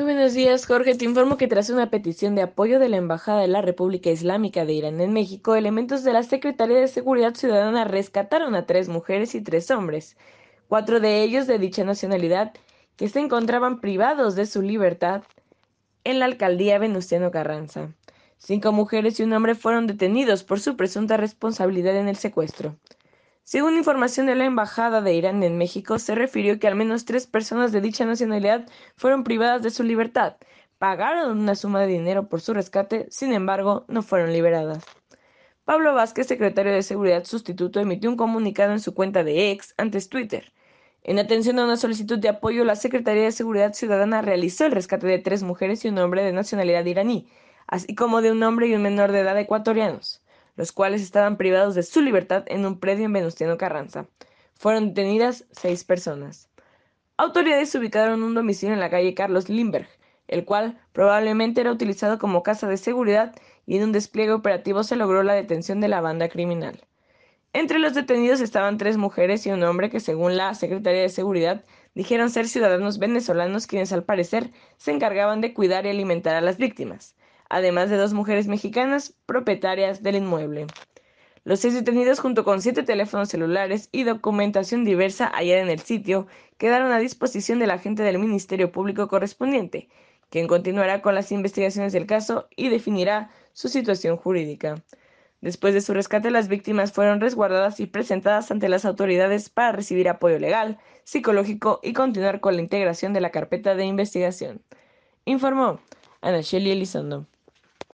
Muy buenos días, Jorge. Te informo que tras una petición de apoyo de la Embajada de la República Islámica de Irán en México, elementos de la Secretaría de Seguridad Ciudadana rescataron a tres mujeres y tres hombres, cuatro de ellos de dicha nacionalidad, que se encontraban privados de su libertad en la alcaldía Venustiano Carranza. Cinco mujeres y un hombre fueron detenidos por su presunta responsabilidad en el secuestro. Según información de la Embajada de Irán en México, se refirió que al menos tres personas de dicha nacionalidad fueron privadas de su libertad. Pagaron una suma de dinero por su rescate, sin embargo, no fueron liberadas. Pablo Vázquez, secretario de Seguridad sustituto, emitió un comunicado en su cuenta de ex antes Twitter. En atención a una solicitud de apoyo, la Secretaría de Seguridad Ciudadana realizó el rescate de tres mujeres y un hombre de nacionalidad iraní, así como de un hombre y un menor de edad ecuatorianos los cuales estaban privados de su libertad en un predio en Venustiano Carranza. Fueron detenidas seis personas. Autoridades ubicaron un domicilio en la calle Carlos Lindbergh, el cual probablemente era utilizado como casa de seguridad y en un despliegue operativo se logró la detención de la banda criminal. Entre los detenidos estaban tres mujeres y un hombre que, según la Secretaría de Seguridad, dijeron ser ciudadanos venezolanos quienes al parecer se encargaban de cuidar y alimentar a las víctimas además de dos mujeres mexicanas propietarias del inmueble. Los seis detenidos junto con siete teléfonos celulares y documentación diversa hallada en el sitio quedaron a disposición del agente del Ministerio Público correspondiente, quien continuará con las investigaciones del caso y definirá su situación jurídica. Después de su rescate, las víctimas fueron resguardadas y presentadas ante las autoridades para recibir apoyo legal, psicológico y continuar con la integración de la carpeta de investigación. Informó Ana Shelley Elizondo.